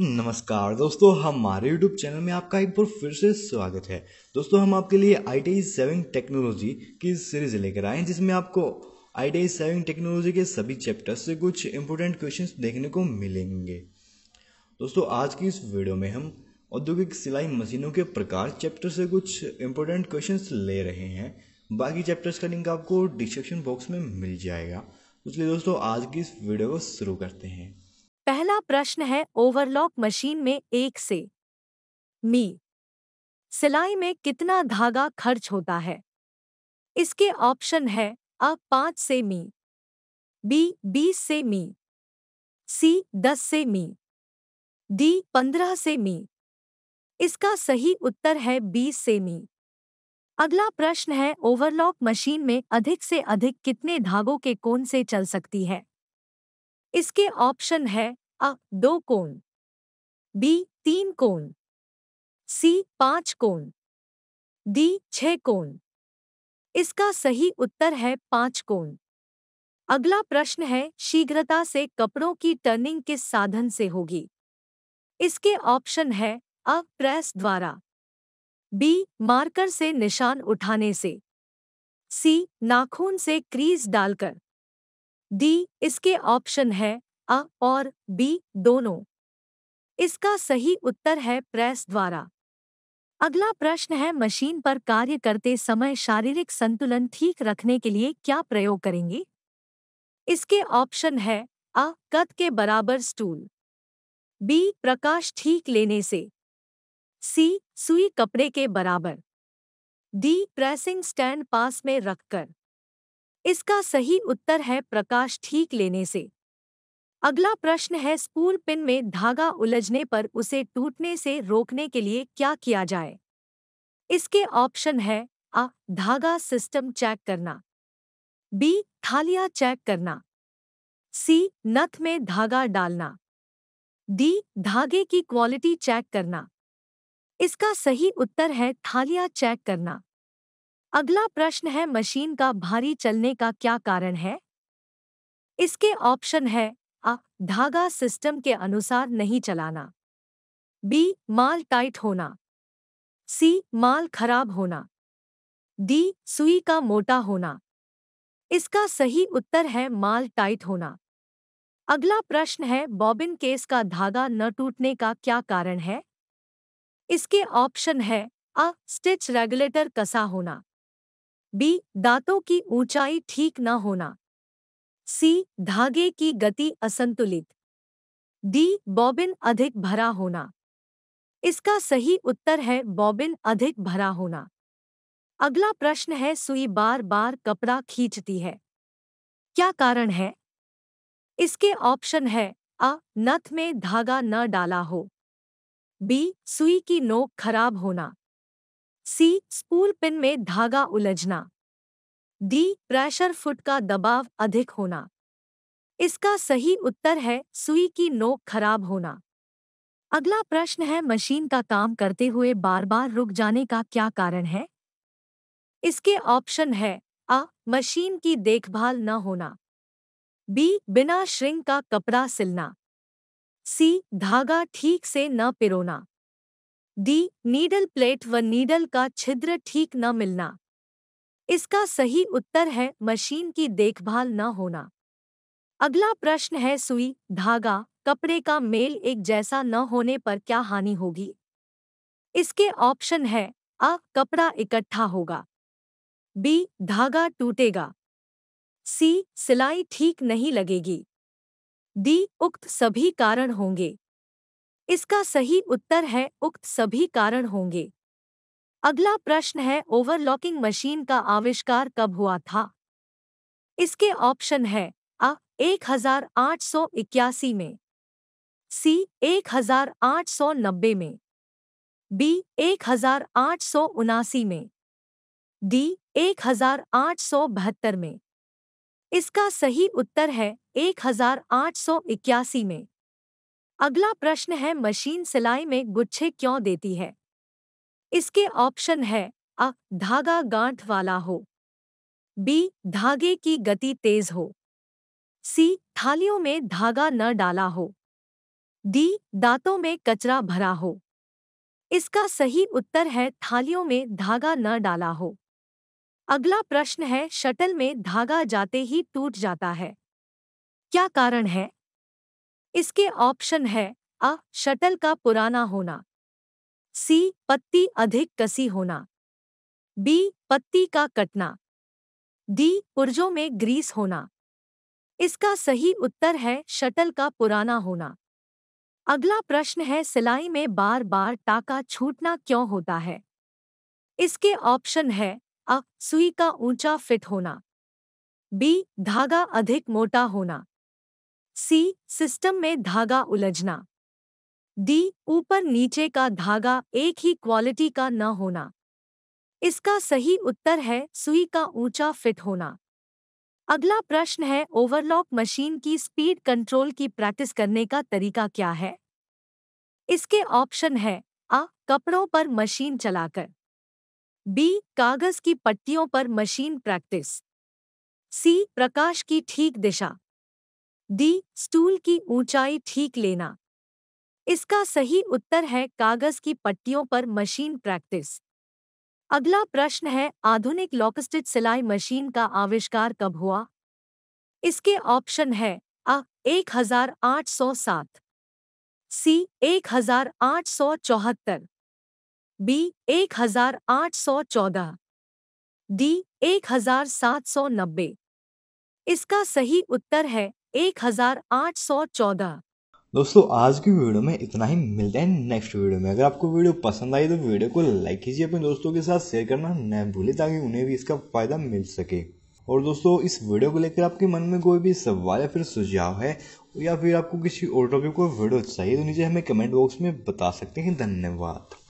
नमस्कार दोस्तों हमारे यूट्यूब चैनल में आपका एक बार फिर से स्वागत है दोस्तों हम आपके लिए आई टी सेविंग टेक्नोलॉजी की सीरीज लेकर आए हैं जिसमें आपको आई टी सेविंग टेक्नोलॉजी के सभी चैप्टर्स से कुछ इंपॉर्टेंट क्वेश्चंस देखने को मिलेंगे दोस्तों आज की इस वीडियो में हम औद्योगिक सिलाई मशीनों के प्रकार चैप्टर से कुछ इंपॉर्टेंट क्वेश्चन ले रहे हैं बाकी चैप्टर्स का लिंक आपको डिस्क्रिप्शन बॉक्स में मिल जाएगा इसलिए दोस्तों आज की इस वीडियो को शुरू करते हैं पहला प्रश्न है ओवरलॉक मशीन में एक से मी सिलाई में कितना धागा खर्च होता है इसके ऑप्शन है अ पांच से मी बी बीस से मी सी दस से मी डी पंद्रह से मी इसका सही उत्तर है बीस से मी अगला प्रश्न है ओवरलॉक मशीन में अधिक से अधिक कितने धागों के कोण से चल सकती है इसके ऑप्शन है अ दो कोण बी तीन कोण सी पांच कोण डी छह कोण इसका सही उत्तर है पांच कोण अगला प्रश्न है शीघ्रता से कपड़ों की टर्निंग किस साधन से होगी इसके ऑप्शन है अ प्रेस द्वारा बी मार्कर से निशान उठाने से सी नाखून से क्रीज डालकर डी इसके ऑप्शन है अ और बी दोनों इसका सही उत्तर है प्रेस द्वारा अगला प्रश्न है मशीन पर कार्य करते समय शारीरिक संतुलन ठीक रखने के लिए क्या प्रयोग करेंगे इसके ऑप्शन है अ कद के बराबर स्टूल बी प्रकाश ठीक लेने से सी सुई कपड़े के बराबर डी प्रेसिंग स्टैंड पास में रखकर इसका सही उत्तर है प्रकाश ठीक लेने से अगला प्रश्न है स्पूल पिन में धागा उलझने पर उसे टूटने से रोकने के लिए क्या किया जाए इसके ऑप्शन है आ धागा सिस्टम चेक करना बी थालिया चेक करना सी नथ में धागा डालना डी धागे की क्वालिटी चेक करना इसका सही उत्तर है थालिया चेक करना अगला प्रश्न है मशीन का भारी चलने का क्या कारण है इसके ऑप्शन है आ धागा सिस्टम के अनुसार नहीं चलाना बी माल टाइट होना सी माल खराब होना डी सुई का मोटा होना इसका सही उत्तर है माल टाइट होना अगला प्रश्न है बॉबिन केस का धागा न टूटने का क्या कारण है इसके ऑप्शन है अ स्टिच रेगुलेटर कसा होना बी दांतों की ऊंचाई ठीक न होना सी धागे की गति असंतुलित डी बॉबिन अधिक भरा होना इसका सही उत्तर है बॉबिन अधिक भरा होना अगला प्रश्न है सुई बार बार कपड़ा खींचती है क्या कारण है इसके ऑप्शन है अ नथ में धागा न डाला हो बी सुई की नोक खराब होना सी स्पूल पिन में धागा उलझना डी प्रेशर फुट का दबाव अधिक होना इसका सही उत्तर है सुई की नोक खराब होना अगला प्रश्न है मशीन का काम करते हुए बार बार रुक जाने का क्या कारण है इसके ऑप्शन है अ मशीन की देखभाल न होना बी बिना श्रिंग का कपड़ा सिलना सी धागा ठीक से न पिरोना डी नीडल प्लेट व नीडल का छिद्र ठीक न मिलना इसका सही उत्तर है मशीन की देखभाल न होना अगला प्रश्न है सुई धागा कपड़े का मेल एक जैसा न होने पर क्या हानि होगी इसके ऑप्शन है अ कपड़ा इकट्ठा होगा बी धागा टूटेगा सी सिलाई ठीक नहीं लगेगी डी उक्त सभी कारण होंगे इसका सही उत्तर है उक्त सभी कारण होंगे अगला प्रश्न है ओवरलॉकिंग मशीन का आविष्कार कब हुआ था इसके ऑप्शन है अ इक्यासी में सी नब्बे में बी उनासी में डी बहत्तर में इसका सही उत्तर है इक्यासी में अगला प्रश्न है मशीन सिलाई में गुच्छे क्यों देती है इसके ऑप्शन है अ धागा गांठ वाला हो बी धागे की गति तेज हो सी थालियों में धागा न डाला हो डी दांतों में कचरा भरा हो इसका सही उत्तर है थालियों में धागा न डाला हो अगला प्रश्न है शटल में धागा जाते ही टूट जाता है क्या कारण है इसके ऑप्शन है अ शटल का पुराना होना सी पत्ती अधिक कसी होना बी पत्ती का कटना डी पुर्जों में ग्रीस होना इसका सही उत्तर है शटल का पुराना होना अगला प्रश्न है सिलाई में बार बार टाका छूटना क्यों होता है इसके ऑप्शन है अ सुई का ऊंचा फिट होना बी धागा अधिक मोटा होना सी सिस्टम में धागा उलझना डी ऊपर नीचे का धागा एक ही क्वालिटी का न होना इसका सही उत्तर है सुई का ऊंचा फिट होना अगला प्रश्न है ओवरलॉक मशीन की स्पीड कंट्रोल की प्रैक्टिस करने का तरीका क्या है इसके ऑप्शन है अ कपड़ों पर मशीन चलाकर बी कागज की पट्टियों पर मशीन प्रैक्टिस सी प्रकाश की ठीक दिशा डी स्टूल की ऊंचाई ठीक लेना इसका सही उत्तर है कागज की पट्टियों पर मशीन प्रैक्टिस अगला प्रश्न है आधुनिक लॉकस्टिच सिलाई मशीन का आविष्कार कब हुआ इसके ऑप्शन है अ एक हजार आठ सौ सात सी एक हजार आठ सौ चौहत्तर बी एक हजार आठ सौ चौदह डी एक हजार सात सौ नब्बे इसका सही उत्तर है एक हजार आठ सौ चौदह दोस्तों आज की वीडियो में इतना ही मिलते हैं नेक्स्ट वीडियो में अगर आपको वीडियो पसंद आई तो वीडियो को लाइक कीजिए अपने दोस्तों के साथ शेयर करना न भूले ताकि उन्हें भी इसका फ़ायदा मिल सके और दोस्तों इस वीडियो को लेकर आपके मन में कोई भी सवाल या फिर सुझाव है या फिर आपको किसी और टॉपिक को वीडियो चाहिए तो नीचे हमें कमेंट बॉक्स में बता सकते हैं धन्यवाद